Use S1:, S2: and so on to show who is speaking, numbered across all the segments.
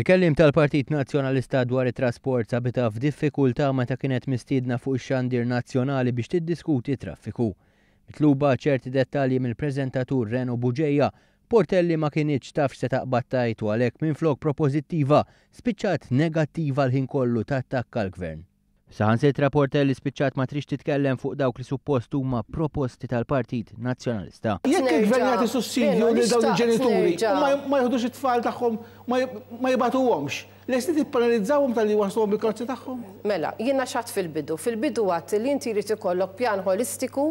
S1: Il-kellim tal-Partit Nazzjonalista dwar it-trasport sabita f'diffikultà meta kienet mistiedna fuq ix-xandir nazzjonali biex tiddiskuti traffiku. Mitluba ċerti dettalji mill-preżentatur Reno Buġeja, Portelli ma kienieċ taf se taqbad tajtu għalhekk minn flok propozittiva spiċċat negattiva l-ħin kollu tattakka l-gvern. Saħanset rapporter li spiċċat ma trix titkellem fuq dawk li suppost huma proposti tal-Partit Nazzjonalista. Jekk il-gvern jagħti sussidju li dawn il-ġenituri,
S2: ma jħodux it-tfal tagħhom
S3: ma jibatuhomx. Lesti tipparalizzawhom tal-li wasluhom bil-karozzi tagħhom? Mela, jiena xatt fil-bidu. Fil-bidu għat li jinti jrid ikollok pjan holistiku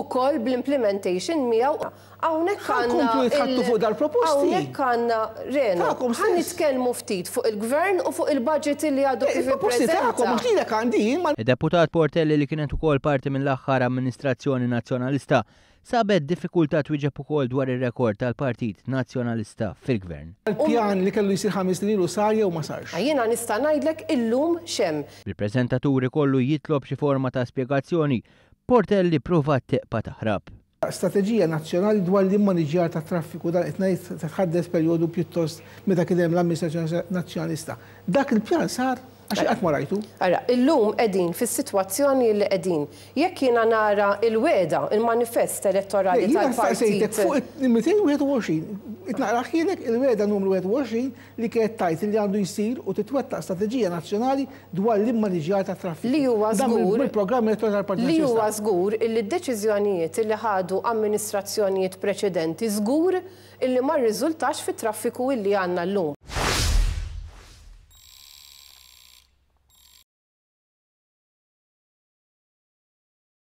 S3: u koll bl-implementation miegħu. Hawnhekk għandna kumplu jitħattu fuq dal-proposti. Hawnhekk għandna Reno. għan nitkellmu ftit fuq il-gvern u fuq il-budget li għadu eh, kif il-proposti
S1: Deputat Portelli li kienet ukoll parti mill-aħħar amministrazzjoni nazzjonalista sabet diffikultat wieġeb ukoll dwar ir-rekord tal-Partit Nazzjonalista fil-Gvern.
S2: Il-pjan li kellu jsir ħames snin sarja sar jew ma sarx.
S3: Jiena nista' ngħidlek illum xem.
S1: Il-preżentaturi kollu jitlob xi forma ta' spjegazzjoni Portelli prova teqpa taħrab.
S2: Strategija nazzjonali dwar l-immaniġjar ta' traffiku dan qed tħaddes perjodu pjuttost meta kien hemm l-amministrazzjoni nazzjonalista. Dak il-pjan sar Għax qatt mela. ma rajtu.
S3: Ara, illum qegħdin fis-sitwazzjoni li qegħdin. Jekk jiena nara il-weda, il-manifest elettorali tal-partit. fuq
S2: 221, itnaqra ħienek il-weda numru 21 li kienet tajt li għandu jsir u titwettaq strateġija nazzjonali dwar l-immaniġjar ta' traffiku. Li
S3: huwa żgur.
S2: Il-programm elettorali tal-partit. Li huwa
S3: żgur illi d-deċiżjonijiet li ħadu amministrazzjonijiet preċedenti żgur illi ma rriżultax fit-traffiku illi għandna llum.